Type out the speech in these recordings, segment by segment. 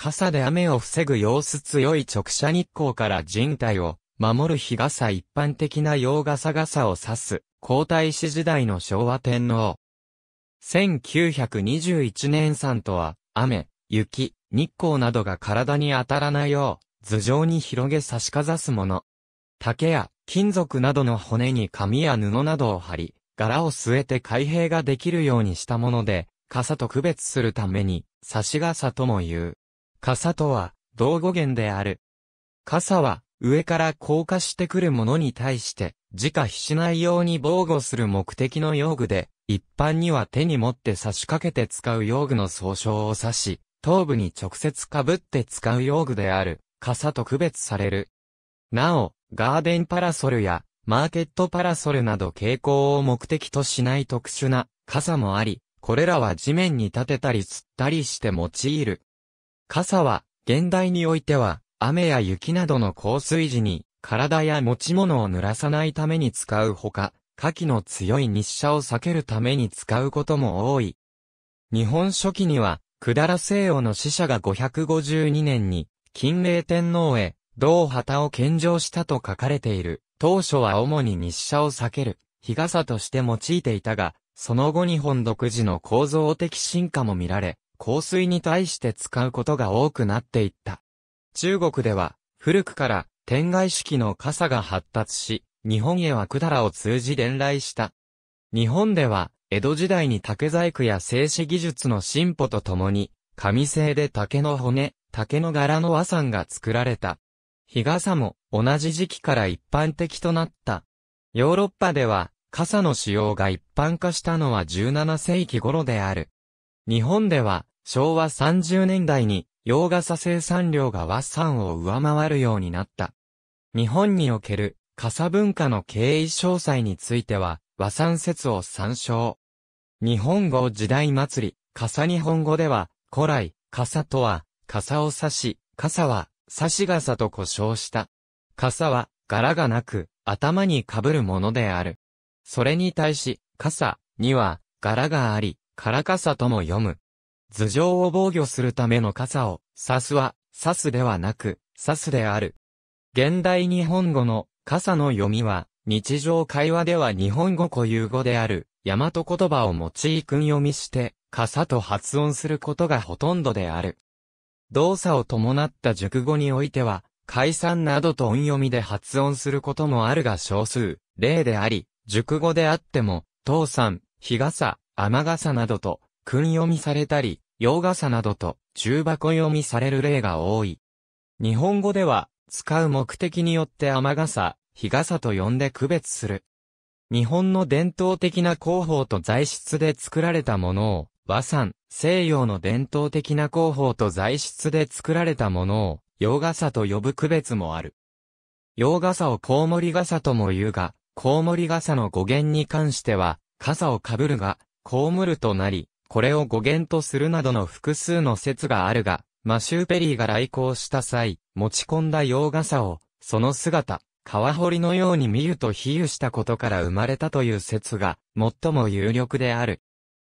傘で雨を防ぐ様子強い直射日光から人体を守る日傘一般的な洋傘傘を指す皇太子時代の昭和天皇。1921年産とは雨、雪、日光などが体に当たらないよう頭上に広げ差しかざすもの。竹や金属などの骨に紙や布などを貼り、柄を据えて開閉ができるようにしたもので、傘と区別するために、差し傘とも言う。傘とは、道語源である。傘は、上から降下してくるものに対して、自家非しないように防護する目的の用具で、一般には手に持って差し掛けて使う用具の総称を指し、頭部に直接被って使う用具である、傘と区別される。なお、ガーデンパラソルや、マーケットパラソルなど傾向を目的としない特殊な傘もあり、これらは地面に立てたり釣ったりして用いる傘は、現代においては、雨や雪などの降水時に、体や持ち物を濡らさないために使うほか、火器の強い日射を避けるために使うことも多い。日本初期には、百済西洋の死者が552年に、金明天皇へ、同旗を献上したと書かれている。当初は主に日射を避ける、日傘として用いていたが、その後日本独自の構造的進化も見られ、香水に対して使うことが多くなっていった。中国では、古くから天外式の傘が発達し、日本へは百らを通じ伝来した。日本では、江戸時代に竹細工や製紙技術の進歩とともに、紙製で竹の骨、竹の柄の和んが作られた。日傘も同じ時期から一般的となった。ヨーロッパでは傘の使用が一般化したのは17世紀頃である。日本では、昭和30年代に、洋傘生産量が和産を上回るようになった。日本における、傘文化の経緯詳細については、和産説を参照。日本語時代祭り、傘日本語では、古来、傘とは、傘を差し、傘は、差し傘と呼称した。傘は、柄がなく、頭に被るものである。それに対し、傘には、柄があり、からかさとも読む。頭上を防御するための傘を、刺すは、刺すではなく、刺すである。現代日本語の傘の読みは、日常会話では日本語固有語である、大和言葉を用い訓読みして、傘と発音することがほとんどである。動作を伴った熟語においては、解散などと音読みで発音することもあるが少数、例であり、熟語であっても、倒産、日傘、雨傘などと、訓読みされたり、洋傘などと、中箱読みされる例が多い。日本語では、使う目的によって雨傘、日傘と呼んで区別する。日本の伝統的な工法と材質で作られたものを、和産、西洋の伝統的な工法と材質で作られたものを、洋傘と呼ぶ区別もある。洋傘をコウモリ傘とも言うが、コウモリ傘の語源に関しては、傘をかぶるが、被るとなり、これを語源とするなどの複数の説があるが、マシューペリーが来航した際、持ち込んだ洋傘を、その姿、川堀のように見ると比喩したことから生まれたという説が、最も有力である。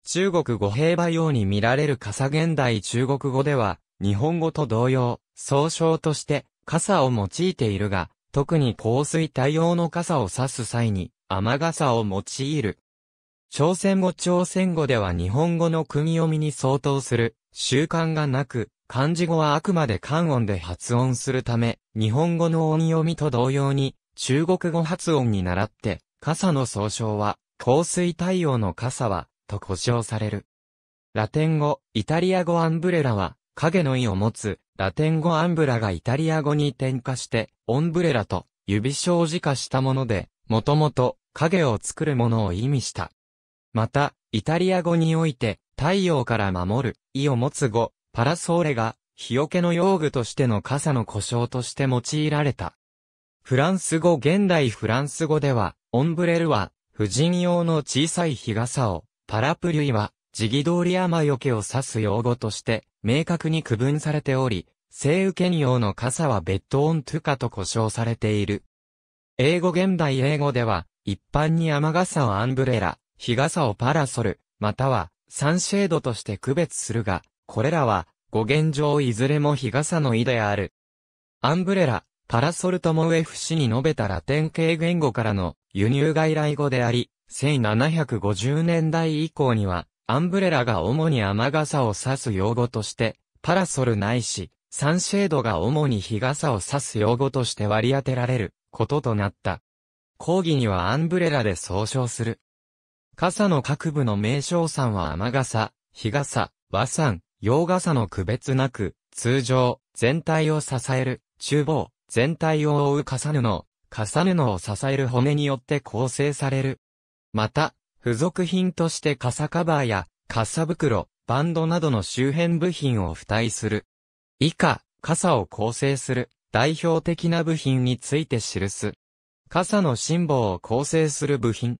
中国語兵馬用に見られる傘現代中国語では、日本語と同様、総称として傘を用いているが、特に降水対応の傘を指す際に、雨傘を用いる。朝鮮語朝鮮語では日本語の組読みに相当する習慣がなく、漢字語はあくまで漢音で発音するため、日本語の音読みと同様に、中国語発音に倣って、傘の総称は、香水対応の傘は、と呼称される。ラテン語、イタリア語アンブレラは、影の意を持つ、ラテン語アンブラがイタリア語に転化して、オンブレラと、指障子化したもので、もともと、影を作るものを意味した。また、イタリア語において、太陽から守る、意を持つ語、パラソーレが、日よけの用具としての傘の故障として用いられた。フランス語現代フランス語では、オンブレルは、婦人用の小さい日傘を、パラプリュイは、ドー通りマよけを指す用語として、明確に区分されており、西けに用の傘はベッドオントゥカと呼称されている。英語現代英語では、一般に雨傘をアンブレラ、日傘をパラソル、またはサンシェードとして区別するが、これらは語源上いずれも日傘の意である。アンブレラ、パラソルとも FC に述べたラテン系言語からの輸入外来語であり、1750年代以降には、アンブレラが主に雨傘を指す用語として、パラソルないし、サンシェードが主に日傘を指す用語として割り当てられることとなった。講義にはアンブレラで総称する傘の各部の名称んは雨傘、日傘、和傘、洋傘の区別なく、通常、全体を支える、厨房、全体を覆う傘布、傘布を支える骨によって構成される。また、付属品として傘カバーや、傘袋、バンドなどの周辺部品を付帯する。以下、傘を構成する代表的な部品について記す。傘の辛抱を構成する部品。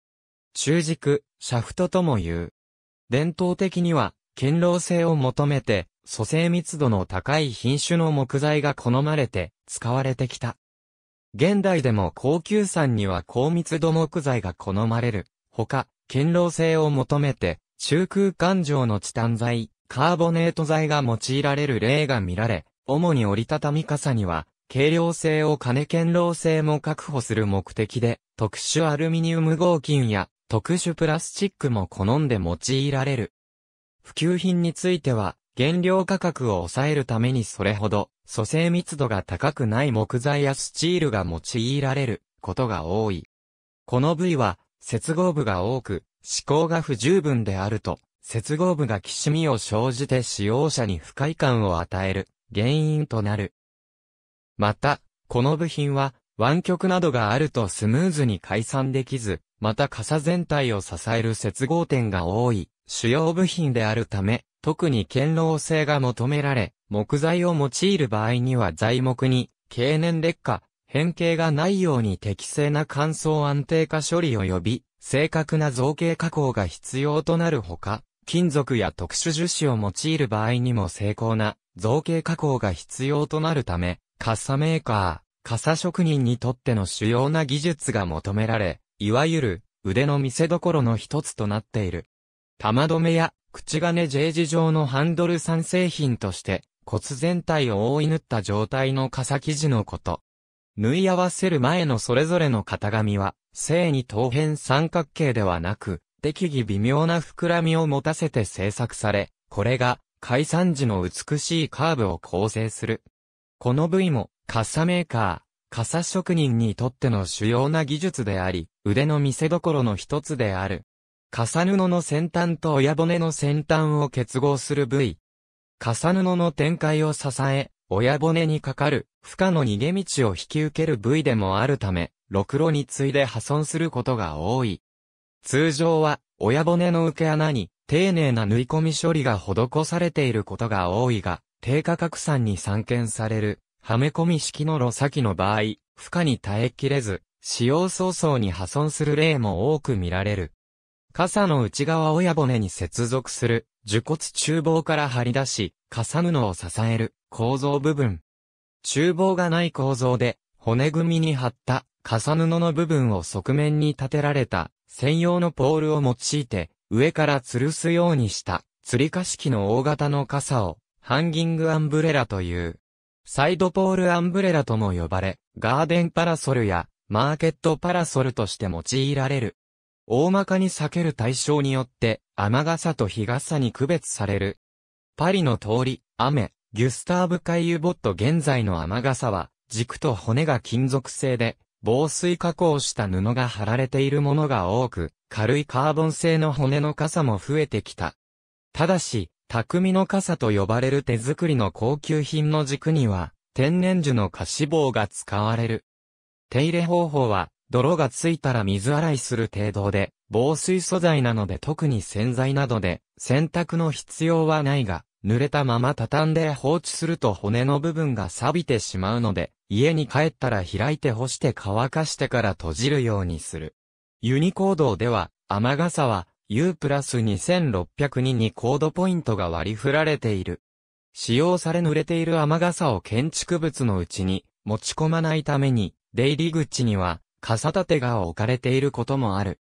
中軸、シャフトとも言う。伝統的には、堅牢性を求めて、蘇生密度の高い品種の木材が好まれて、使われてきた。現代でも高級山には高密度木材が好まれる。ほか、堅牢性を求めて、中空間上のチタン材、カーボネート材が用いられる例が見られ、主に折りたたみ傘には、軽量性を金堅牢性も確保する目的で、特殊アルミニウム合金や特殊プラスチックも好んで用いられる。普及品については、原料価格を抑えるためにそれほど、組成密度が高くない木材やスチールが用いられることが多い。この部位は、接合部が多く、思考が不十分であると、接合部がきしみを生じて使用者に不快感を与える原因となる。また、この部品は湾曲などがあるとスムーズに解散できず、また傘全体を支える接合点が多い、主要部品であるため、特に堅牢性が求められ、木材を用いる場合には材木に、経年劣化、変形がないように適正な乾燥安定化処理及び、正確な造形加工が必要となるほか、金属や特殊樹脂を用いる場合にも精巧な造形加工が必要となるため、傘メーカー、傘職人にとっての主要な技術が求められ、いわゆる腕の見せ所の一つとなっている。玉止めや口金 J 字状のハンドル3製品として、骨全体を覆い縫った状態の傘生地のこと。縫い合わせる前のそれぞれの型紙は、正に等辺三角形ではなく、適宜微妙な膨らみを持たせて製作され、これが、解散時の美しいカーブを構成する。この部位も、傘メーカー、傘職人にとっての主要な技術であり、腕の見せ所の一つである。傘布の先端と親骨の先端を結合する部位。傘布の展開を支え、親骨にかかる負荷の逃げ道を引き受ける部位でもあるため、ろくろに次いで破損することが多い。通常は、親骨の受け穴に、丁寧な縫い込み処理が施されていることが多いが、低価格産に散見される、はめ込み式の炉先の場合、負荷に耐えきれず、使用早々に破損する例も多く見られる。傘の内側親骨に接続する、樹骨厨房から張り出し、傘布を支える構造部分。厨房がない構造で、骨組みに張った傘布の部分を側面に立てられた専用のポールを用いて、上から吊るすようにした、吊り下式の大型の傘を、ハンギングアンブレラという。サイドポールアンブレラとも呼ばれ、ガーデンパラソルやマーケットパラソルとして用いられる。大まかに避ける対象によって、雨傘と日傘に区別される。パリの通り、雨、ギュスターブ・海油ボット現在の雨傘は、軸と骨が金属製で、防水加工した布が貼られているものが多く、軽いカーボン製の骨の傘も増えてきた。ただし、匠の傘と呼ばれる手作りの高級品の軸には、天然樹の菓子棒が使われる。手入れ方法は、泥がついたら水洗いする程度で、防水素材なので特に洗剤などで、洗濯の必要はないが、濡れたまま畳んで放置すると骨の部分が錆びてしまうので、家に帰ったら開いて干して乾かしてから閉じるようにする。ユニコードでは、雨傘は、U プラス2602にコードポイントが割り振られている。使用され濡れている雨傘を建築物のうちに持ち込まないために、出入り口には傘立てが置かれていることもある。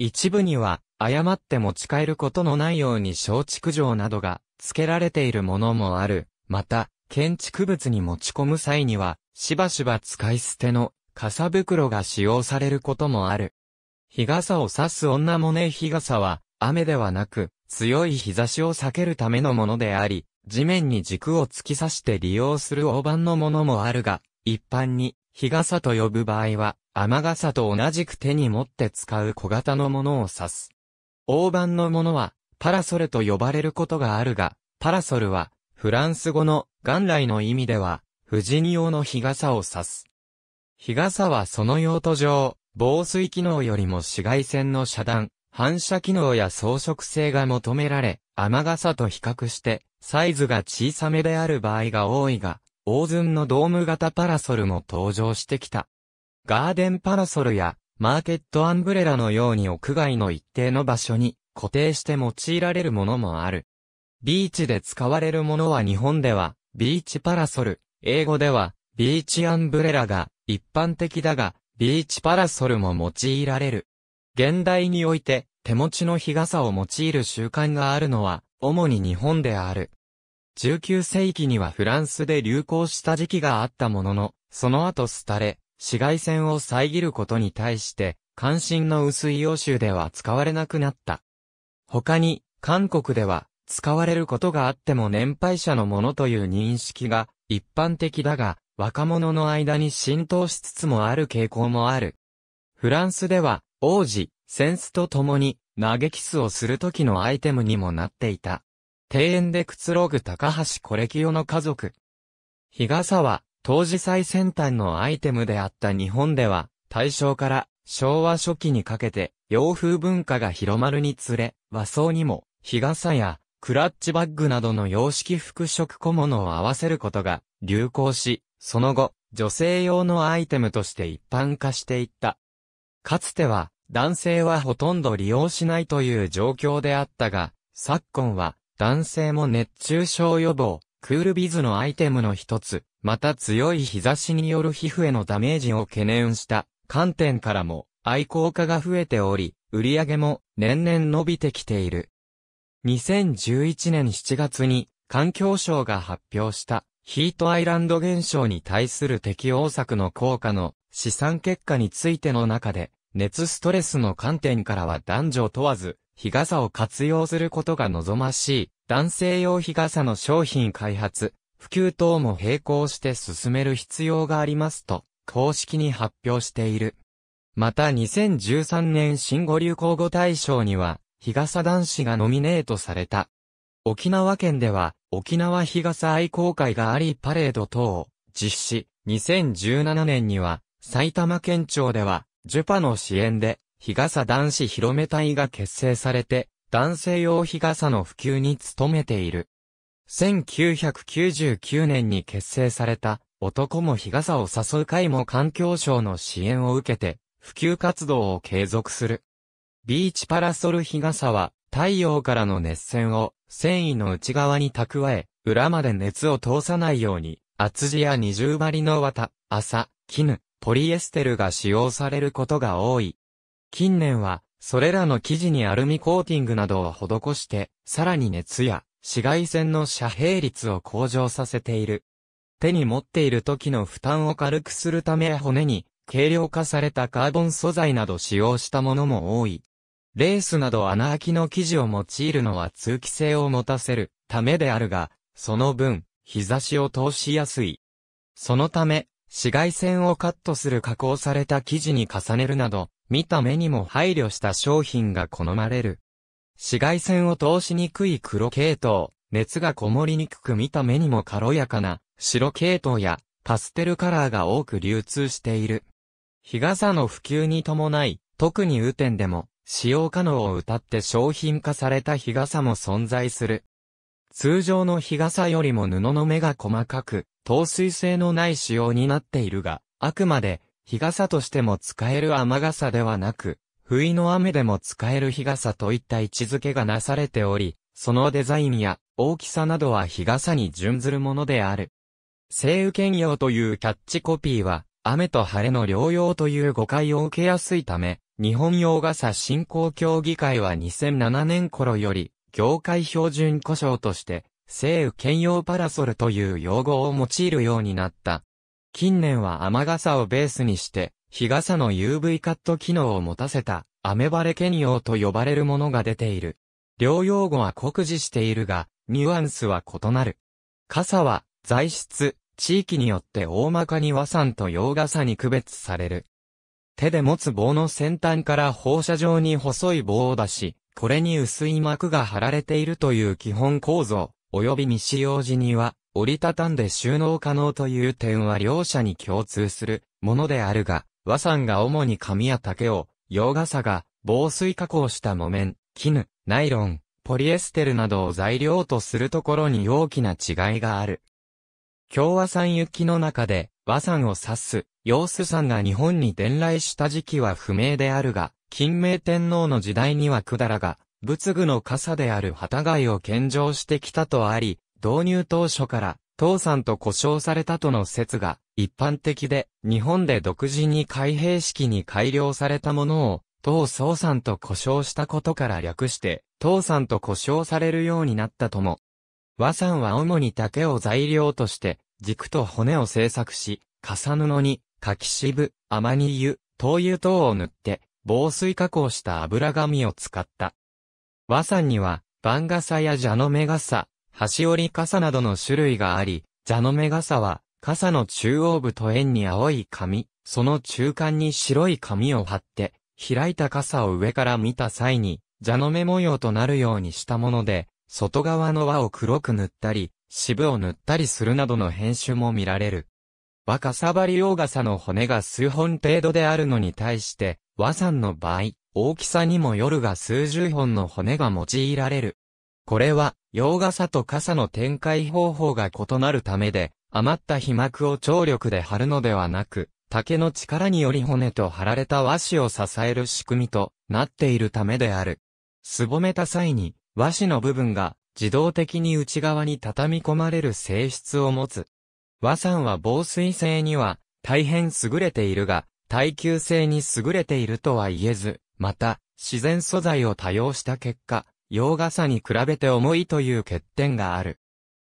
一部には、誤って持ち帰ることのないように小築錠などが付けられているものもある。また、建築物に持ち込む際には、しばしば使い捨ての傘袋が使用されることもある。日傘を差す女もね日傘は、雨ではなく、強い日差しを避けるためのものであり、地面に軸を突き刺して利用する大判のものもあるが、一般に、日傘と呼ぶ場合は、雨傘と同じく手に持って使う小型のものを指す。大判のものは、パラソルと呼ばれることがあるが、パラソルは、フランス語の元来の意味では、婦人用の日傘を指す。日傘はその用途上、防水機能よりも紫外線の遮断、反射機能や装飾性が求められ、雨傘と比較して、サイズが小さめである場合が多いが、大ンのドーム型パラソルも登場してきた。ガーデンパラソルや、マーケットアンブレラのように屋外の一定の場所に固定して用いられるものもある。ビーチで使われるものは日本では、ビーチパラソル、英語では、ビーチアンブレラが一般的だが、ビーチパラソルも用いられる。現代において、手持ちの日傘を用いる習慣があるのは、主に日本である。19世紀にはフランスで流行した時期があったものの、その後廃れ、紫外線を遮ることに対して、関心の薄い欧州では使われなくなった。他に、韓国では、使われることがあっても年配者のものという認識が一般的だが、若者の間に浸透しつつもある傾向もある。フランスでは、王子、センスと共に、投げキスをする時のアイテムにもなっていた。庭園でくつろぐ高橋コレキオの家族。日傘は、当時最先端のアイテムであった日本では、大正から昭和初期にかけて、洋風文化が広まるにつれ、和装にも、日傘やクラッチバッグなどの洋式服飾小物を合わせることが流行し、その後、女性用のアイテムとして一般化していった。かつては、男性はほとんど利用しないという状況であったが、昨今は、男性も熱中症予防、クールビズのアイテムの一つ、また強い日差しによる皮膚へのダメージを懸念した観点からも愛好家が増えており、売り上げも年々伸びてきている。2011年7月に環境省が発表したヒートアイランド現象に対する適応策の効果の試算結果についての中で、熱ストレスの観点からは男女問わず、日傘を活用することが望ましい、男性用日傘の商品開発、普及等も並行して進める必要がありますと、公式に発表している。また2013年新語流行語大賞には、日傘男子がノミネートされた。沖縄県では、沖縄日傘愛好会がありパレード等を実施、2017年には、埼玉県庁では、ジュパの支援で、日傘男子広め隊が結成されて、男性用日傘の普及に努めている。1999年に結成された、男も日傘を誘う会も環境省の支援を受けて、普及活動を継続する。ビーチパラソル日傘は、太陽からの熱線を繊維の内側に蓄え、裏まで熱を通さないように、厚地や二重張りの綿、麻、絹、ポリエステルが使用されることが多い。近年は、それらの生地にアルミコーティングなどを施して、さらに熱や紫外線の遮蔽率を向上させている。手に持っている時の負担を軽くするため骨に軽量化されたカーボン素材など使用したものも多い。レースなど穴開きの生地を用いるのは通気性を持たせるためであるが、その分、日差しを通しやすい。そのため、紫外線をカットする加工された生地に重ねるなど、見た目にも配慮した商品が好まれる。紫外線を通しにくい黒系統、熱がこもりにくく見た目にも軽やかな白系統やパステルカラーが多く流通している。日傘の普及に伴い、特に雨天でも使用可能を謳って商品化された日傘も存在する。通常の日傘よりも布の目が細かく、透水性のない仕様になっているが、あくまで日傘としても使える雨傘ではなく、不意の雨でも使える日傘といった位置づけがなされており、そのデザインや大きさなどは日傘に準ずるものである。晴雨兼用というキャッチコピーは、雨と晴れの両用という誤解を受けやすいため、日本洋傘振興協議会は2007年頃より、業界標準故障として、西雨兼用パラソルという用語を用いるようになった。近年は雨傘をベースにして、日傘の UV カット機能を持たせた、雨晴れ兼用と呼ばれるものが出ている。両用語は酷似しているが、ニュアンスは異なる。傘は、材質、地域によって大まかに和傘と洋傘に区別される。手で持つ棒の先端から放射状に細い棒を出し、これに薄い膜が貼られているという基本構造、及び未使用時には、折りたたんで収納可能という点は両者に共通するものであるが、和山が主に紙や竹を、洋傘が防水加工した木綿、絹、ナイロン、ポリエステルなどを材料とするところに大きな違いがある。共和産雪の中で、和山を指す、陽子山が日本に伝来した時期は不明であるが、金明天皇の時代には百済が、仏具の傘である旗貝を献上してきたとあり、導入当初から、東山と呼称されたとの説が、一般的で、日本で独自に開閉式に改良されたものを、東宗山と呼称したことから略して、東山と呼称されるようになったとも。和山は主に竹を材料として、軸と骨を製作し、笠布に、柿渋、甘煮湯、灯油等を塗って、防水加工した油紙を使った。和山には、番傘や蛇の目傘、端折り傘などの種類があり、蛇の目傘は、傘の中央部と円に青い紙、その中間に白い紙を貼って、開いた傘を上から見た際に、蛇の目模様となるようにしたもので、外側の輪を黒く塗ったり、渋を塗ったりするなどの編集も見られる。ワカサバリオオガサの骨が数本程度であるのに対して、和山の場合、大きさにも夜が数十本の骨が用いられる。これは、洋傘と傘の展開方法が異なるためで、余った皮膜を張力で張るのではなく、竹の力により骨と張られた和紙を支える仕組みとなっているためである。すぼめた際に、和紙の部分が自動的に内側に畳み込まれる性質を持つ。和酸は防水性には大変優れているが、耐久性に優れているとは言えず、また、自然素材を多用した結果、洋傘に比べて重いという欠点がある。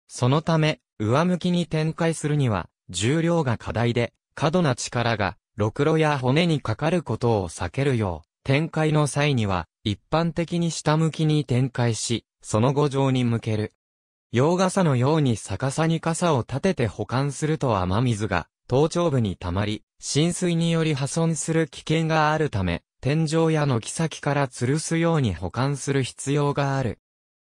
そのため、上向きに展開するには、重量が課題で、過度な力が、ろくろや骨にかかることを避けるよう、展開の際には、一般的に下向きに展開し、その後上に向ける。洋傘のように逆さに傘を立てて保管すると雨水が頭頂部に溜まり、浸水により破損する危険があるため、天井や軒先から吊るすように保管する必要がある。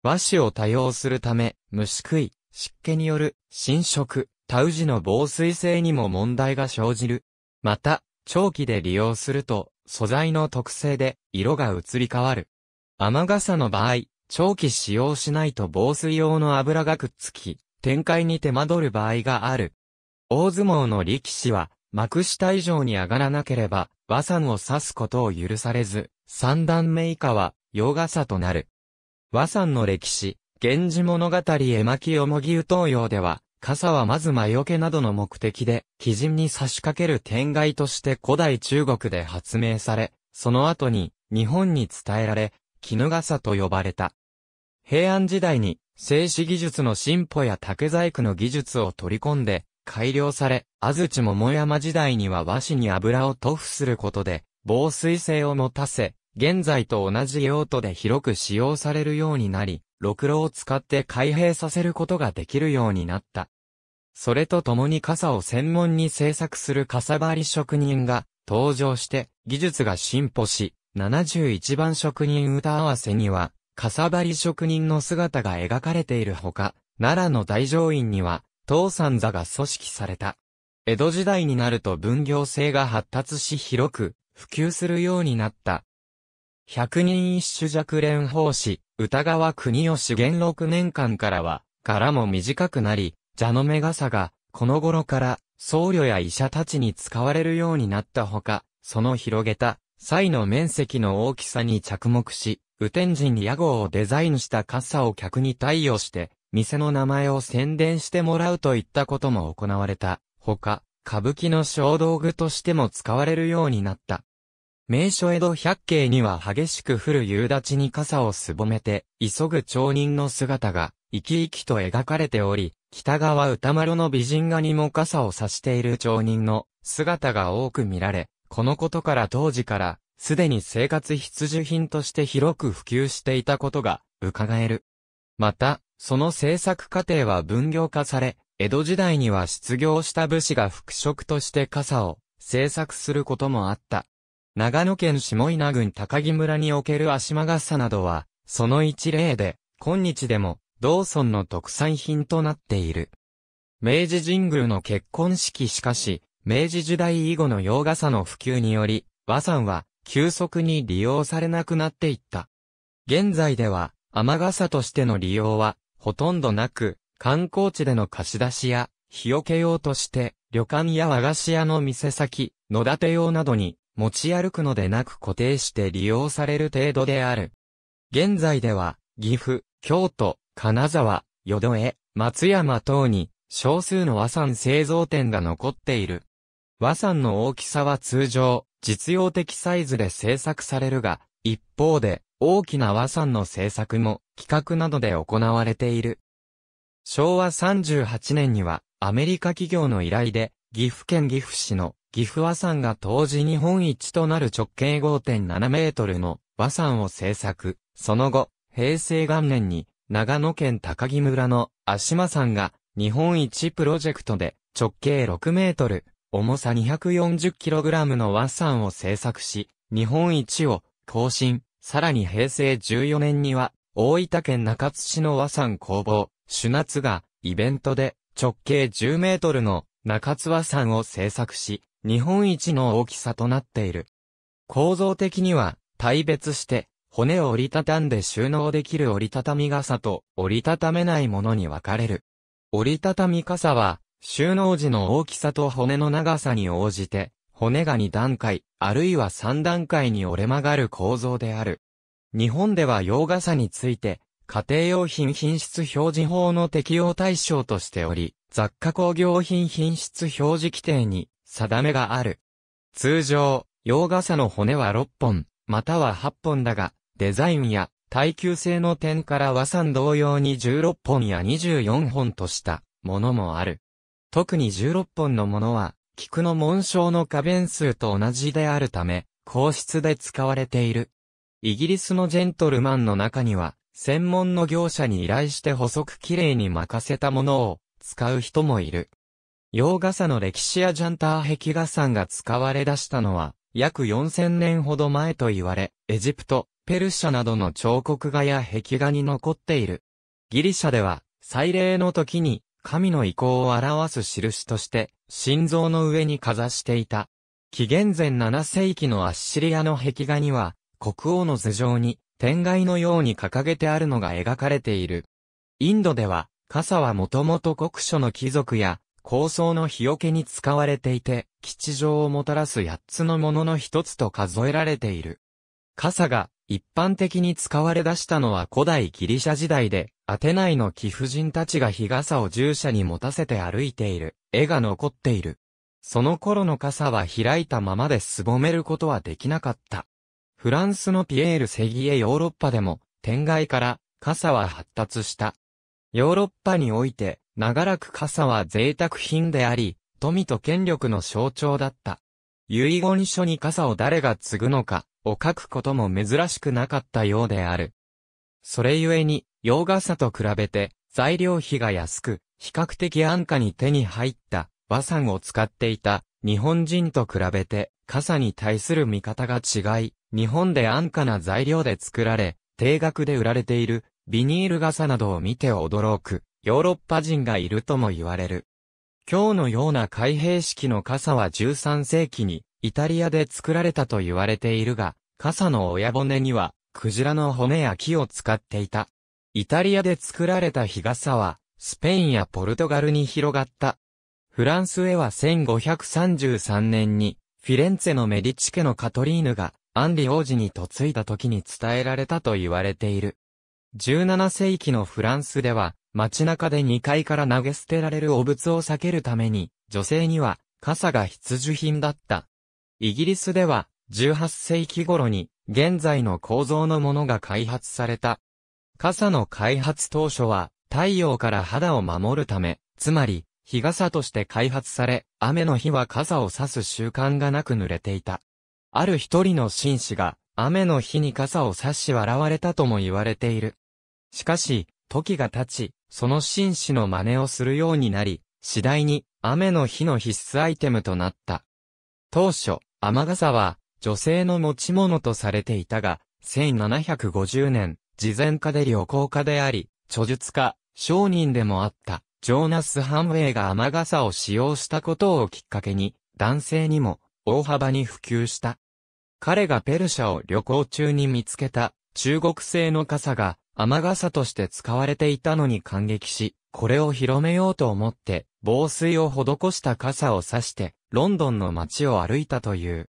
和紙を多用するため、虫食い、湿気による浸食、タウジの防水性にも問題が生じる。また、長期で利用すると、素材の特性で色が移り変わる。雨傘の場合、長期使用しないと防水用の油がくっつき、展開に手間取る場合がある。大相撲の力士は、幕下以上に上がらなければ、和算を指すことを許されず、三段目以下は、洋傘となる。和算の歴史、源氏物語絵巻よもぎ湯東洋では、傘はまず魔除けなどの目的で、鬼人に差し掛ける天外として古代中国で発明され、その後に日本に伝えられ、絹傘と呼ばれた。平安時代に、製紙技術の進歩や竹細工の技術を取り込んで、改良され、安土桃山時代には和紙に油を塗布することで、防水性を持たせ、現在と同じ用途で広く使用されるようになり、ろくろを使って開閉させることができるようになった。それと共に傘を専門に製作する傘張り職人が登場して技術が進歩し、71番職人歌合わせには、傘張り職人の姿が描かれているほか、奈良の大乗院には、東山座が組織された。江戸時代になると分業制が発達し広く、普及するようになった百人一首弱連法師、歌川国吉元六年間からは、柄も短くなり、蛇の目傘が、この頃から、僧侶や医者たちに使われるようになったほか、その広げた、際の面積の大きさに着目し、雨天に屋号をデザインした傘を客に貸与して、店の名前を宣伝してもらうといったことも行われた。ほか、歌舞伎の小道具としても使われるようになった。名所江戸百景には激しく降る夕立に傘をすぼめて、急ぐ町人の姿が、生き生きと描かれており、北川歌丸の美人画にも傘を差している町人の姿が多く見られ、このことから当時から、すでに生活必需品として広く普及していたことが、伺える。また、その制作過程は分業化され、江戸時代には失業した武士が復職として傘を制作することもあった。長野県下稲郡高木村における足間傘などは、その一例で、今日でも、同村の特産品となっている。明治神宮の結婚式しかし、明治時代以後の洋傘の普及により、和山は急速に利用されなくなっていった。現在では、雨傘としての利用は、ほとんどなく、観光地での貸し出しや、日よけ用として、旅館や和菓子屋の店先、野立用などに持ち歩くのでなく固定して利用される程度である。現在では、岐阜、京都、金沢、淀江、松山等に、少数の和山製造店が残っている。和山の大きさは通常、実用的サイズで製作されるが、一方で、大きな和山の製作も、企画などで行われている。昭和38年には、アメリカ企業の依頼で、岐阜県岐阜市の岐阜和山が当時日本一となる直径5.7メートルの和山を制作。その後、平成元年に長野県高木村の足間山が日本一プロジェクトで直径6メートル、重さ2 4 0ラムの和山を制作し、日本一を更新。さらに平成14年には大分県中津市の和山工房、主夏がイベントで直径10メートルの中津和山を制作し、日本一の大きさとなっている。構造的には、対別して、骨を折りたたんで収納できる折りたたみ傘と折りたためないものに分かれる。折りたたみ傘は、収納時の大きさと骨の長さに応じて、骨が2段階、あるいは3段階に折れ曲がる構造である。日本では洋傘について、家庭用品品質表示法の適用対象としており、雑貨工業品品質表示規定に定めがある。通常、洋傘の骨は6本、または8本だが、デザインや耐久性の点から和算同様に16本や24本としたものもある。特に16本のものは、菊の紋章の花弁数と同じであるため、皇室で使われている。イギリスのジェントルマンの中には、専門の業者に依頼して細く綺麗に任せたものを使う人もいる。洋傘の歴史やジャンター壁画山が使われ出したのは、約4000年ほど前と言われ、エジプト、ペルシャなどの彫刻画や壁画に残っている。ギリシャでは、祭礼の時に、神の意向を表す印として、心臓の上にかざしていた。紀元前7世紀のアッシリアの壁画には、国王の頭上に、天外のように掲げてあるのが描かれている。インドでは、傘はもともと国書の貴族や構想の日よけに使われていて、吉祥をもたらす八つのものの一つと数えられている。傘が一般的に使われ出したのは古代ギリシャ時代で、アテナイの貴婦人たちが日傘を従者に持たせて歩いている絵が残っている。その頃の傘は開いたままですぼめることはできなかった。フランスのピエール・セギエヨーロッパでも、天外から傘は発達した。ヨーロッパにおいて、長らく傘は贅沢品であり、富と権力の象徴だった。遺言書に傘を誰が継ぐのか、を書くことも珍しくなかったようである。それゆえに、洋傘と比べて、材料費が安く、比較的安価に手に入った、和産を使っていた、日本人と比べて、傘に対する見方が違い、日本で安価な材料で作られ、定額で売られている、ビニール傘などを見て驚く。ヨーロッパ人がいるとも言われる。今日のような開閉式の傘は13世紀にイタリアで作られたと言われているが、傘の親骨にはクジラの骨や木を使っていた。イタリアで作られた日傘はスペインやポルトガルに広がった。フランスへは1533年にフィレンツェのメディチ家のカトリーヌがアンリ王子に嫁いだ時に伝えられたと言われている。17世紀のフランスでは街中で2階から投げ捨てられる汚物を避けるために、女性には傘が必需品だった。イギリスでは、18世紀頃に、現在の構造のものが開発された。傘の開発当初は、太陽から肌を守るため、つまり、日傘として開発され、雨の日は傘を差す習慣がなく濡れていた。ある一人の紳士が、雨の日に傘を差し笑われたとも言われている。しかし、時が経ち、その紳士の真似をするようになり、次第に雨の日の必須アイテムとなった。当初、雨傘は女性の持ち物とされていたが、1750年、事前家で旅行家であり、著述家、商人でもあった、ジョーナス・ハンウェイが雨傘を使用したことをきっかけに、男性にも大幅に普及した。彼がペルシャを旅行中に見つけた中国製の傘が雨傘として使われていたのに感激し、これを広めようと思って、防水を施した傘を差して、ロンドンの街を歩いたという。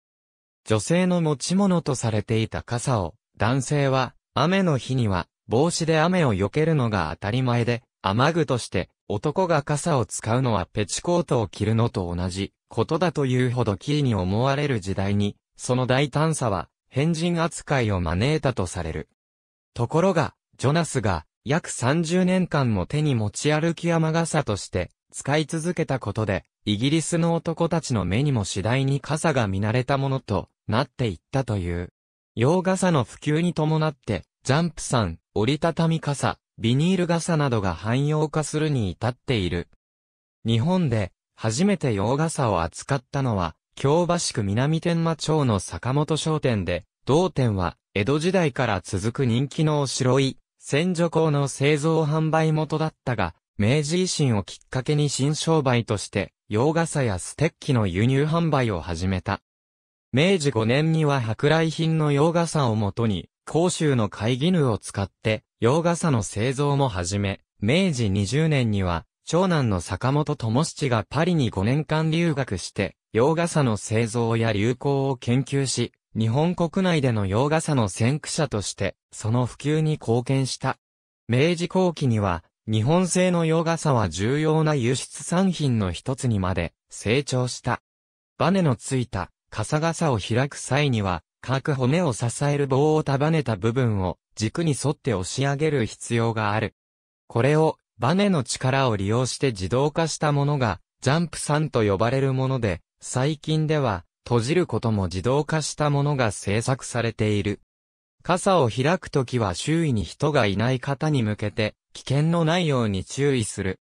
女性の持ち物とされていた傘を、男性は、雨の日には、帽子で雨を避けるのが当たり前で、雨具として、男が傘を使うのはペチコートを着るのと同じことだというほどキーに思われる時代に、その大胆さは、変人扱いを招いたとされる。ところが、ジョナスが約30年間も手に持ち歩き雨傘として使い続けたことで、イギリスの男たちの目にも次第に傘が見慣れたものとなっていったという。洋傘の普及に伴って、ジャンプさん、折りたたみ傘、ビニール傘などが汎用化するに至っている。日本で初めて洋傘を扱ったのは、京橋区南天間町の坂本商店で、同店は江戸時代から続く人気のおしろい、戦除校の製造販売元だったが、明治維新をきっかけに新商売として、洋傘やステッキの輸入販売を始めた。明治5年には舶来品の洋傘をもとに、甲州の会議絹を使って、洋傘の製造も始め、明治20年には、長男の坂本智七がパリに5年間留学して、洋傘の製造や流行を研究し、日本国内での洋傘の先駆者として、その普及に貢献した。明治後期には、日本製の洋傘は重要な輸出産品の一つにまで成長した。バネのついた傘傘を開く際には、各骨を支える棒を束ねた部分を軸に沿って押し上げる必要がある。これをバネの力を利用して自動化したものがジャンプさんと呼ばれるもので、最近では閉じることも自動化したものが制作されている。傘を開くときは周囲に人がいない方に向けて、危険のないように注意する。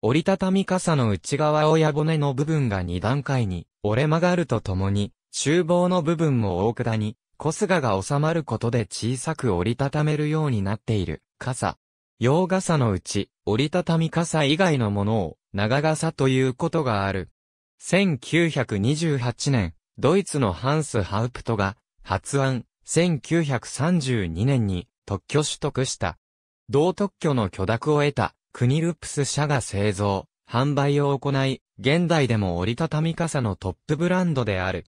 折りたたみ傘の内側親骨の部分が2段階に折れ曲がるとともに、厨房の部分も大下に、小菅が収まることで小さく折りたためるようになっている傘。洋傘のうち、折りたたみ傘以外のものを長傘ということがある。1928年、ドイツのハンス・ハウプトが、発案、1932年に特許取得した。同特許の許諾を得た、クニルプス社が製造、販売を行い、現代でも折りたたみ傘のトップブランドである。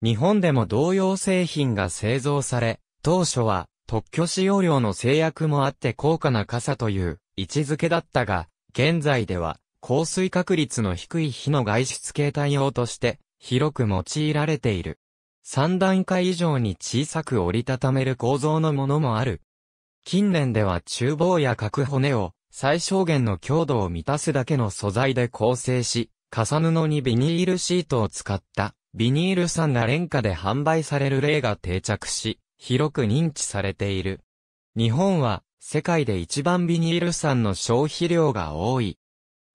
日本でも同様製品が製造され、当初は特許使用量の制約もあって高価な傘という位置づけだったが、現在では降水確率の低い日の外出形態用として広く用いられている。3段階以上に小さく折りたためる構造のものもある。近年では厨房や角骨を最小限の強度を満たすだけの素材で構成し、重布にビニールシートを使ったビニール酸が廉価で販売される例が定着し、広く認知されている。日本は世界で一番ビニール酸の消費量が多い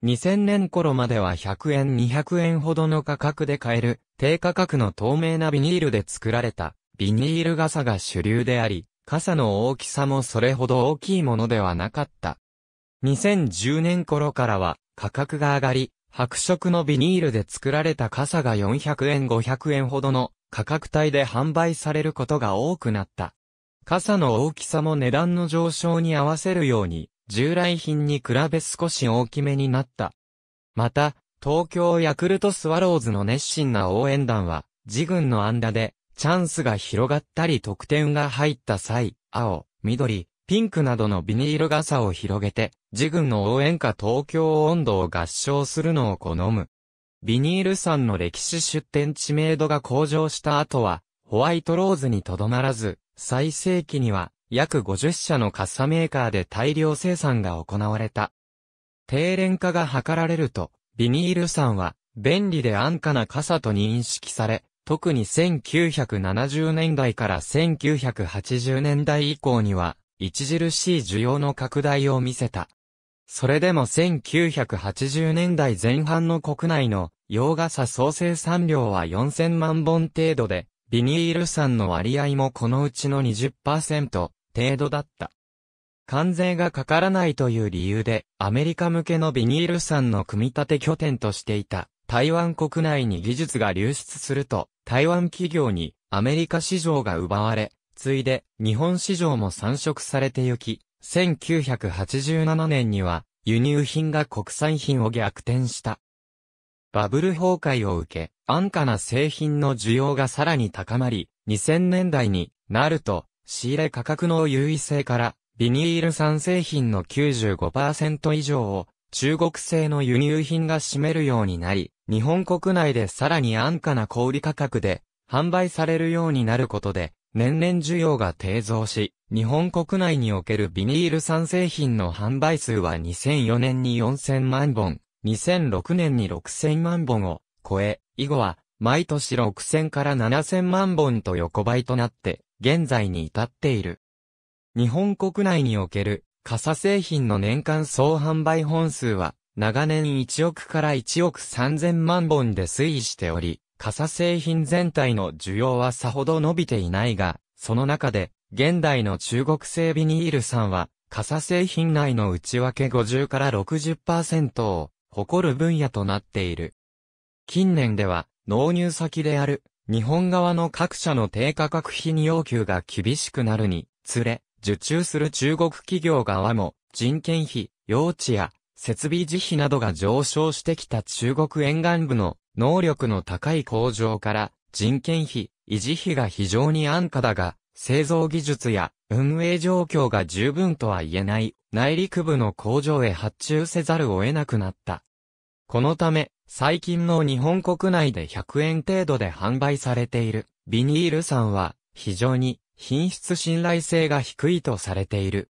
2000年頃までは100円200円ほどの価格で買える、低価格の透明なビニールで作られた、ビニール傘が主流であり、傘の大きさもそれほど大きいものではなかった。2010年頃からは、価格が上がり、白色のビニールで作られた傘が400円500円ほどの価格帯で販売されることが多くなった。傘の大きさも値段の上昇に合わせるように従来品に比べ少し大きめになった。また、東京ヤクルトスワローズの熱心な応援団は、自軍の安打で、チャンスが広がったり得点が入った際、青、緑、ピンクなどのビニール傘を広げて、自軍の応援歌東京温度を合唱するのを好む。ビニール山の歴史出展知名度が向上した後は、ホワイトローズにとどまらず、最盛期には、約50社のカッサメーカーで大量生産が行われた。低廉化が図られると、ビニール傘は便利で安価な傘と認識され、特に1970年代から1980年代以降には、著しい需要の拡大を見せた。それでも1980年代前半の国内の洋傘総生産量は4000万本程度で、ビニール産の割合もこのうちの20%、程度だった。関税がかからないという理由で、アメリカ向けのビニール産の組み立て拠点としていた、台湾国内に技術が流出すると、台湾企業にアメリカ市場が奪われ、ついで日本市場も産食されてゆき、1987年には輸入品が国産品を逆転した。バブル崩壊を受け、安価な製品の需要がさらに高まり、2000年代になると、仕入れ価格の優位性から、ビニール産製品の95%以上を中国製の輸入品が占めるようになり、日本国内でさらに安価な小売価格で販売されるようになることで、年々需要が低増し、日本国内におけるビニール産製品の販売数は2004年に4000万本、2006年に6000万本を超え、以後は毎年6000から7000万本と横ばいとなって現在に至っている。日本国内における傘製品の年間総販売本数は長年1億から1億3000万本で推移しており、傘製品全体の需要はさほど伸びていないが、その中で、現代の中国製ビニールさんは、傘製品内の内訳50から60%を誇る分野となっている。近年では、納入先である日本側の各社の低価格費に要求が厳しくなるにつれ、受注する中国企業側も人件費、用地や設備自費などが上昇してきた中国沿岸部の能力の高い工場から人件費、維持費が非常に安価だが、製造技術や運営状況が十分とは言えない内陸部の工場へ発注せざるを得なくなった。このため、最近の日本国内で100円程度で販売されているビニール酸は非常に品質信頼性が低いとされている。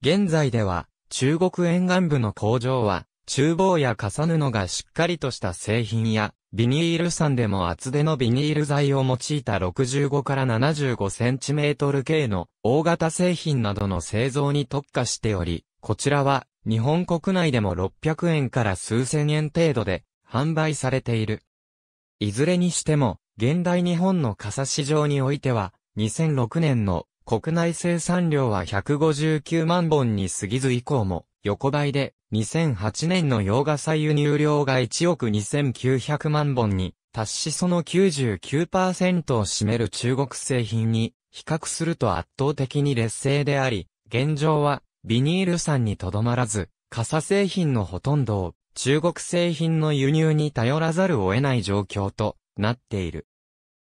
現在では中国沿岸部の工場は厨房や重布がしっかりとした製品やビニール酸でも厚手のビニール材を用いた65から75センチメートル系の大型製品などの製造に特化しており、こちらは日本国内でも600円から数千円程度で販売されている。いずれにしても、現代日本の傘市場においては、2006年の国内生産量は159万本に過ぎず以降も、横ばいで、2008年の洋傘輸入量が1億2900万本に、達しその99%を占める中国製品に、比較すると圧倒的に劣勢であり、現状は、ビニール産にとどまらず、傘製品のほとんどを中国製品の輸入に頼らざるを得ない状況となっている。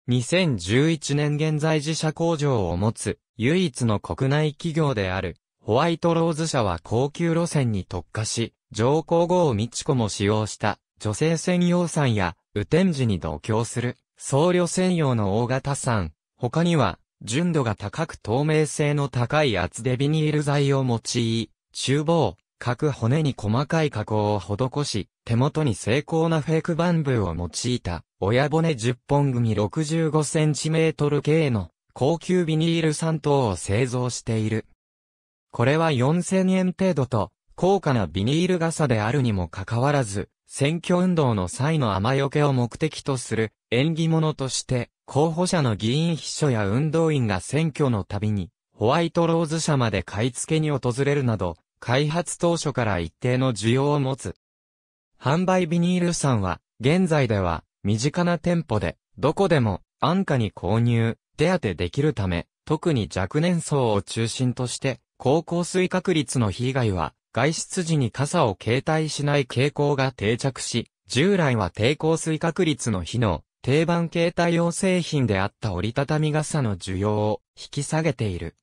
2011年現在自社工場を持つ唯一の国内企業であるホワイトローズ社は高級路線に特化し、上皇后美智子も使用した女性専用産や雨天時に同居する僧侶専用の大型産、他には純度が高く透明性の高い厚手ビニール材を用い、厨房、各骨に細かい加工を施し、手元に精巧なフェイクバンブーを用いた、親骨10本組6 5センチメートル系の高級ビニール3等を製造している。これは4000円程度と、高価なビニール傘であるにもかかわらず、選挙運動の際の雨よけを目的とする縁起物として、候補者の議員秘書や運動員が選挙のたびに、ホワイトローズ社まで買い付けに訪れるなど、開発当初から一定の需要を持つ。販売ビニールんは、現在では、身近な店舗で、どこでも、安価に購入、手当てできるため、特に若年層を中心として、高降水確率の被害は、外出時に傘を携帯しない傾向が定着し、従来は低降水確率の日の、定番携帯用製品であった折りたたみ傘の需要を引き下げている。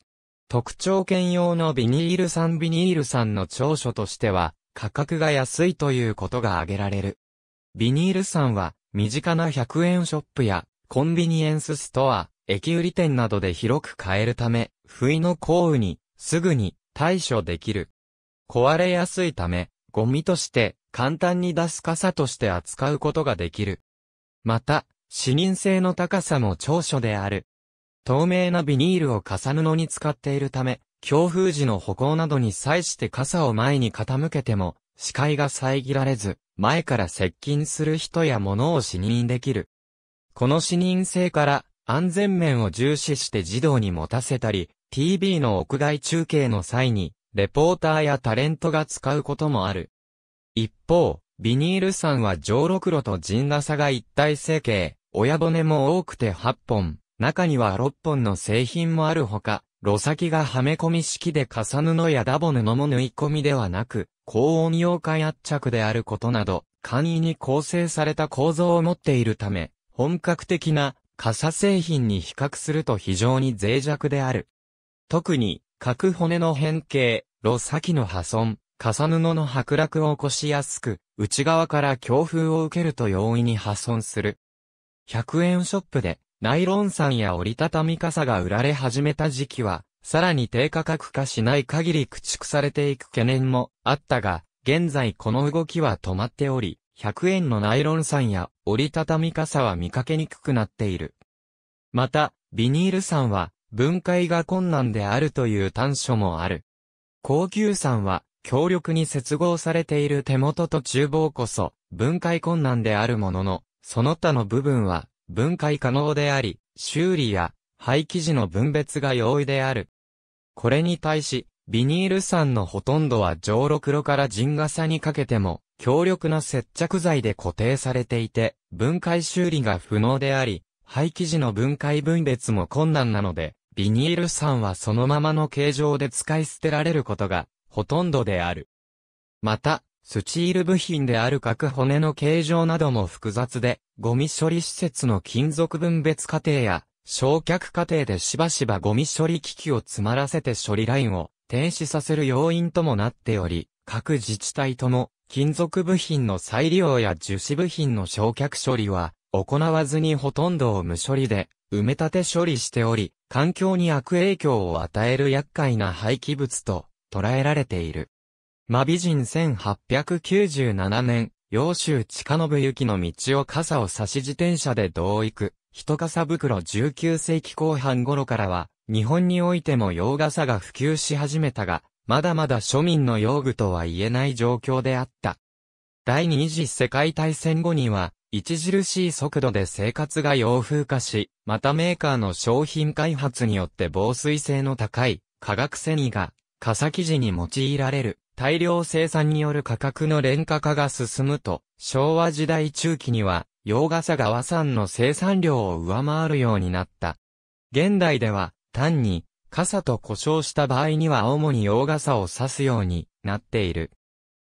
特徴兼用のビニール酸ビニール酸の長所としては、価格が安いということが挙げられる。ビニール酸は、身近な100円ショップや、コンビニエンスストア、駅売り店などで広く買えるため、不意の降雨に、すぐに、対処できる。壊れやすいため、ゴミとして、簡単に出す傘として扱うことができる。また、視認性の高さも長所である。透明なビニールを重布に使っているため、強風時の歩行などに際して傘を前に傾けても、視界が遮られず、前から接近する人や物を視認できる。この視認性から、安全面を重視して児童に持たせたり、TV の屋外中継の際に、レポーターやタレントが使うこともある。一方、ビニール山は上六路と陣傘が一体成形、親骨も多くて8本、中には6本の製品もあるほか、炉先がはめ込み式で傘布やダボ布も縫い込みではなく、高温溶解圧着であることなど、簡易に構成された構造を持っているため、本格的な傘製品に比較すると非常に脆弱である。特に、各骨の変形、炉先の破損、傘布の剥落を起こしやすく、内側から強風を受けると容易に破損する。100円ショップでナイロン傘や折りたたみ傘が売られ始めた時期は、さらに低価格化しない限り駆逐されていく懸念もあったが、現在この動きは止まっており、100円のナイロン傘や折りたたみ傘は見かけにくくなっている。また、ビニール傘は分解が困難であるという短所もある。高級傘は強力に接合されている手元と厨房こそ分解困難であるものの、その他の部分は分解可能であり、修理や廃棄時の分別が容易である。これに対し、ビニール酸のほとんどは上ろくろから陣傘にかけても、強力な接着剤で固定されていて、分解修理が不能であり、廃棄時の分解分別も困難なので、ビニール酸はそのままの形状で使い捨てられることが、ほとんどである。また、スチール部品である各骨の形状なども複雑で、ゴミ処理施設の金属分別過程や、焼却過程でしばしばゴミ処理機器を詰まらせて処理ラインを停止させる要因ともなっており、各自治体とも、金属部品の再利用や樹脂部品の焼却処理は、行わずにほとんどを無処理で、埋め立て処理しており、環境に悪影響を与える厄介な廃棄物と捉えられている。真美人1897年、揚州近信行の道を傘を差し自転車で同育。人傘袋19世紀後半頃からは、日本においても洋傘が普及し始めたが、まだまだ庶民の用具とは言えない状況であった。第二次世界大戦後には、著しい速度で生活が洋風化し、またメーカーの商品開発によって防水性の高い化学繊維が傘生地に用いられる大量生産による価格の廉価化が進むと、昭和時代中期には、洋傘川産の生産量を上回るようになった。現代では、単に、傘と故障した場合には主に洋傘を指すようになっている。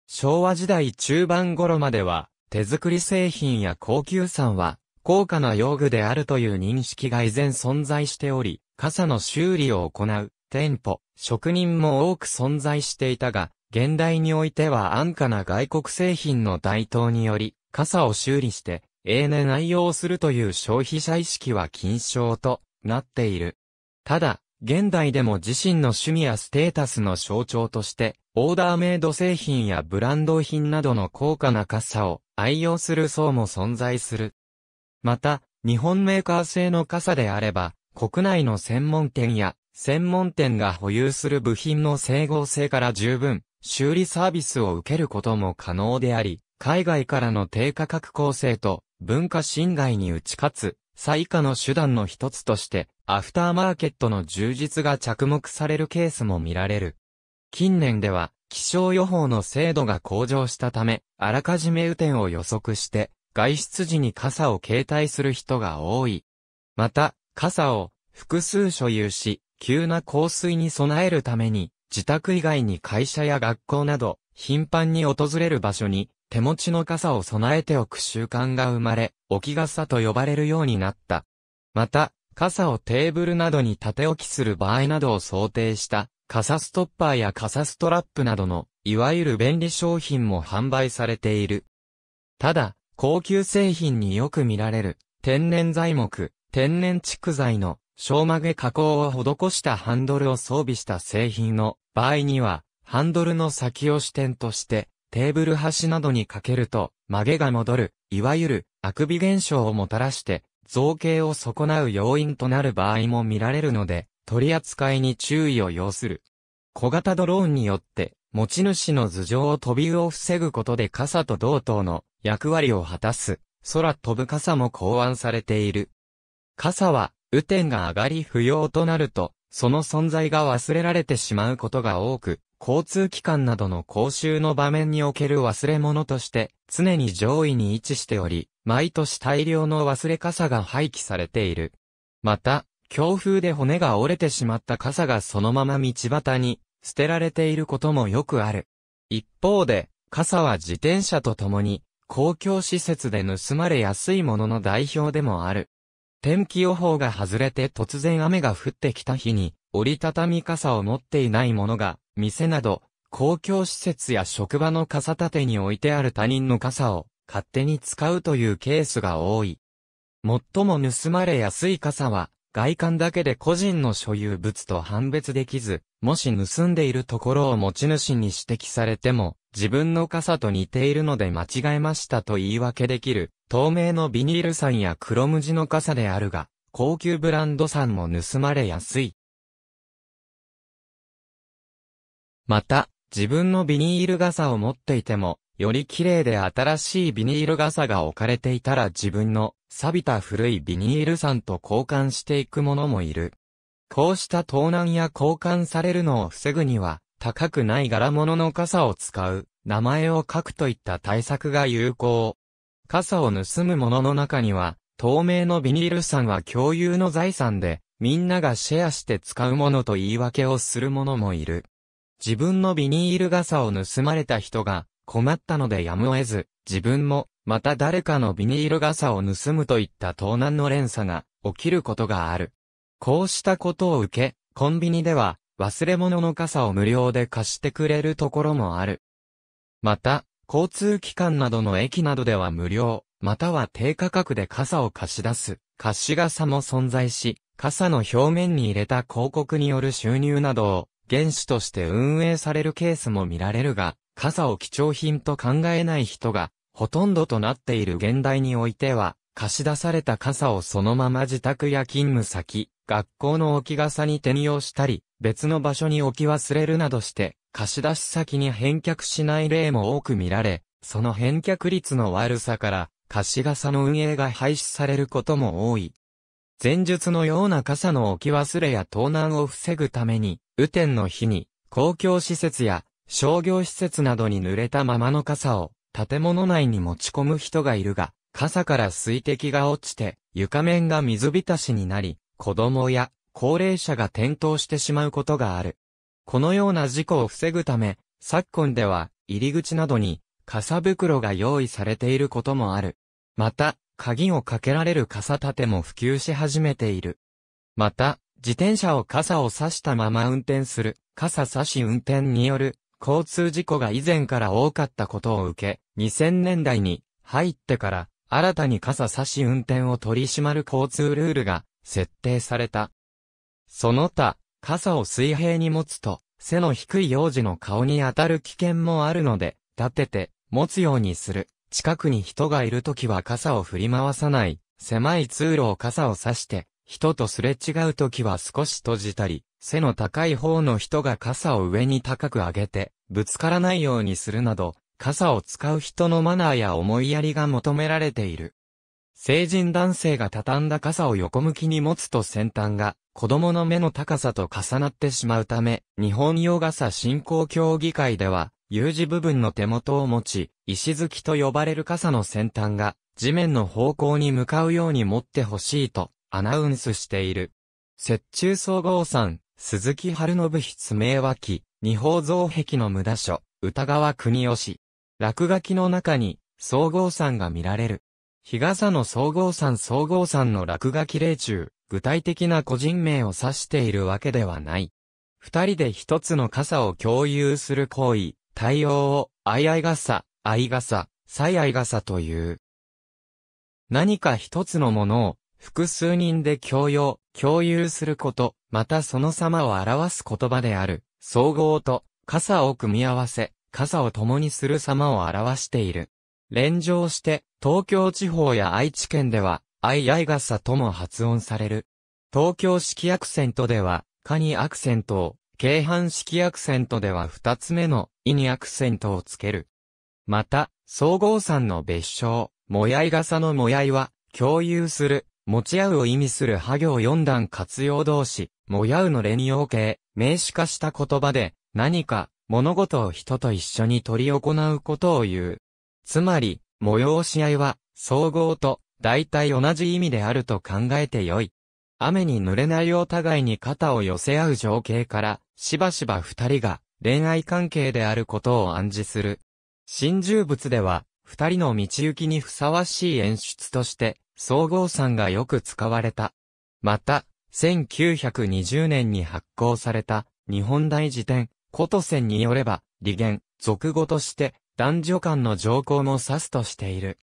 昭和時代中盤頃までは、手作り製品や高級産は、高価な用具であるという認識が依然存在しており、傘の修理を行う、店舗、職人も多く存在していたが、現代においては安価な外国製品の台頭により、傘を修理して、永年愛用するという消費者意識は禁症となっている。ただ、現代でも自身の趣味やステータスの象徴として、オーダーメイド製品やブランド品などの高価な傘を愛用する層も存在する。また、日本メーカー製の傘であれば、国内の専門店や専門店が保有する部品の整合性から十分修理サービスを受けることも可能であり、海外からの低価格構成と文化侵害に打ち勝つ、最下の手段の一つとして、アフターマーケットの充実が着目されるケースも見られる。近年では、気象予報の精度が向上したため、あらかじめ雨天を予測して、外出時に傘を携帯する人が多い。また、傘を複数所有し、急な降水に備えるために、自宅以外に会社や学校など、頻繁に訪れる場所に、手持ちの傘を備えておく習慣が生まれ、置き傘と呼ばれるようになった。また、傘をテーブルなどに立て置きする場合などを想定した、傘ストッパーや傘ストラップなどの、いわゆる便利商品も販売されている。ただ、高級製品によく見られる、天然材木、天然蓄材の、小曲げ加工を施したハンドルを装備した製品の場合には、ハンドルの先を支点として、テーブル端などにかけると、曲げが戻る、いわゆる、あくび現象をもたらして、造形を損なう要因となる場合も見られるので、取り扱いに注意を要する。小型ドローンによって、持ち主の頭上を飛びを防ぐことで傘と同等の役割を果たす、空飛ぶ傘も考案されている。傘は雨天が上がり不要となると、その存在が忘れられてしまうことが多く、交通機関などの講習の場面における忘れ物として、常に上位に位置しており、毎年大量の忘れ傘が廃棄されている。また、強風で骨が折れてしまった傘がそのまま道端に捨てられていることもよくある。一方で、傘は自転車と共に公共施設で盗まれやすいものの代表でもある。天気予報が外れて突然雨が降ってきた日に、折りたたみ傘を持っていない者が、店など、公共施設や職場の傘立てに置いてある他人の傘を、勝手に使うというケースが多い。最も盗まれやすい傘は、外観だけで個人の所有物と判別できず、もし盗んでいるところを持ち主に指摘されても、自分の傘と似ているので間違えましたと言い訳できる、透明のビニール傘や黒無地の傘であるが、高級ブランド傘も盗まれやすい。また、自分のビニール傘を持っていても、より綺麗で新しいビニール傘が置かれていたら自分の錆びた古いビニール傘と交換していくものもいる。こうした盗難や交換されるのを防ぐには、高くない柄物の傘を使う、名前を書くといった対策が有効。傘を盗む者の中には、透明のビニール傘は共有の財産で、みんながシェアして使うものと言い訳をする者もいる。自分のビニール傘を盗まれた人が困ったのでやむを得ず、自分もまた誰かのビニール傘を盗むといった盗難の連鎖が起きることがある。こうしたことを受け、コンビニでは忘れ物の傘を無料で貸してくれるところもある。また、交通機関などの駅などでは無料、または低価格で傘を貸し出す、貸し傘も存在し、傘の表面に入れた広告による収入などを原資として運営されるケースも見られるが、傘を貴重品と考えない人がほとんどとなっている現代においては、貸し出された傘をそのまま自宅や勤務先、学校の置き傘に転用したり、別の場所に置き忘れるなどして、貸し出し先に返却しない例も多く見られ、その返却率の悪さから、貸し傘の運営が廃止されることも多い。前述のような傘の置き忘れや盗難を防ぐために、雨天の日に、公共施設や商業施設などに濡れたままの傘を建物内に持ち込む人がいるが、傘から水滴が落ちて、床面が水浸しになり、子供や高齢者が転倒してしまうことがある。このような事故を防ぐため、昨今では入り口などに傘袋が用意されていることもある。また、鍵をかけられる傘立ても普及し始めている。また、自転車を傘を差したまま運転する、傘差し運転による交通事故が以前から多かったことを受け、2000年代に入ってから新たに傘差し運転を取り締まる交通ルールが設定された。その他、傘を水平に持つと背の低い幼児の顔に当たる危険もあるので、立てて持つようにする。近くに人がいるときは傘を振り回さない。狭い通路を傘を差して、人とすれ違うときは少し閉じたり、背の高い方の人が傘を上に高く上げて、ぶつからないようにするなど、傘を使う人のマナーや思いやりが求められている。成人男性が畳んだ傘を横向きに持つと先端が子供の目の高さと重なってしまうため、日本洋傘振興協議会では、U 字部分の手元を持ち、石突きと呼ばれる傘の先端が地面の方向に向かうように持ってほしいとアナウンスしている。雪中総合さん、鈴木春信筆名脇、二宝造壁の無駄書、歌川国吉。落書きの中に、総合山が見られる。日傘の総合山総合山の落書き例中、具体的な個人名を指しているわけではない。二人で一つの傘を共有する行為、対応を、相合傘、相傘、最愛傘という。何か一つのものを、複数人で共用、共有すること、またその様を表す言葉である、総合と、傘を組み合わせ、傘を共にする様を表している。連乗して、東京地方や愛知県では、あいあい傘とも発音される。東京式アクセントでは、かにアクセントを、京阪式アクセントでは二つ目の、いにアクセントをつける。また、総合産の別称、もやい傘のもやいは、共有する、持ち合うを意味する波行四段活用動詞、もやうの連用形、名詞化した言葉で、何か、物事を人と一緒に取り行うことを言う。つまり、催し合いは、総合と、大体同じ意味であると考えてよい。雨に濡れないお互いに肩を寄せ合う情景から、しばしば二人が恋愛関係であることを暗示する。新住物では、二人の道行きにふさわしい演出として、総合さんがよく使われた。また、1920年に発行された、日本大辞典、ことせんによれば、利言、俗語として、男女間の条項も指すとしている。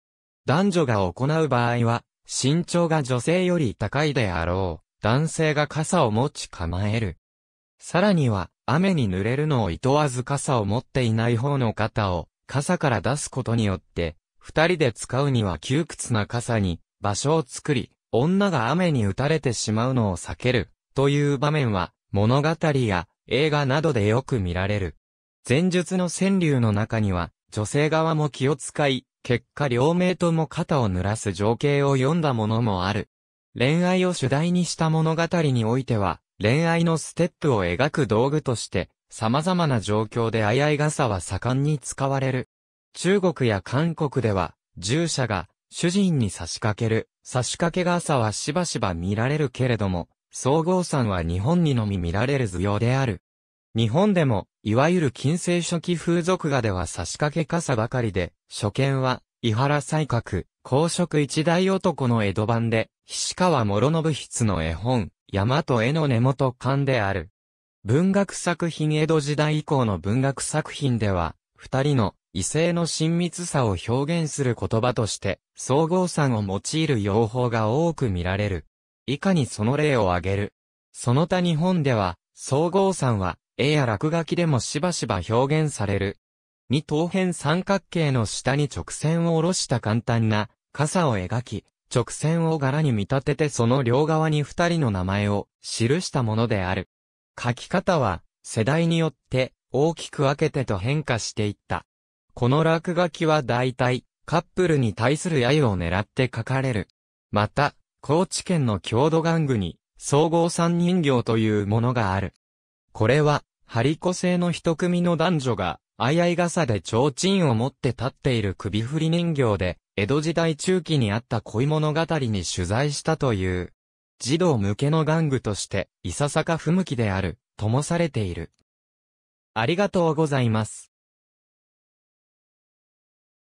男女が行う場合は、身長が女性より高いであろう。男性が傘を持ち構える。さらには、雨に濡れるのを厭わず傘を持っていない方の肩を、傘から出すことによって、二人で使うには窮屈な傘に、場所を作り、女が雨に打たれてしまうのを避ける、という場面は、物語や映画などでよく見られる。前述の川柳の中には、女性側も気を使い、結果両名とも肩を濡らす情景を読んだものもある。恋愛を主題にした物語においては、恋愛のステップを描く道具として、様々な状況で相合い傘は盛んに使われる。中国や韓国では、従者が主人に差し掛ける、差し掛け傘はしばしば見られるけれども、総合山は日本にのみ見られる図様である。日本でも、いわゆる近世初期風俗画では差し掛け傘ばかりで、初見は、伊原西閣、公職一大男の江戸版で、菱川諸信筆の絵本、山と絵の根元館である。文学作品江戸時代以降の文学作品では、二人の異性の親密さを表現する言葉として、総合山を用いる用法が多く見られる。以下にその例を挙げる。その他日本では、総合算は、絵や落書きでもしばしば表現される。二等辺三角形の下に直線を下ろした簡単な傘を描き、直線を柄に見立ててその両側に二人の名前を記したものである。書き方は世代によって大きく分けてと変化していった。この落書きは大体カップルに対する愛を狙って書かれる。また、高知県の郷土玩具に、総合三人形というものがある。これは、張子製の一組の男女が、相合い傘で提灯を持って立っている首振り人形で、江戸時代中期にあった恋物語に取材したという、児童向けの玩具として、いささか不向きである、ともされている。ありがとうございます。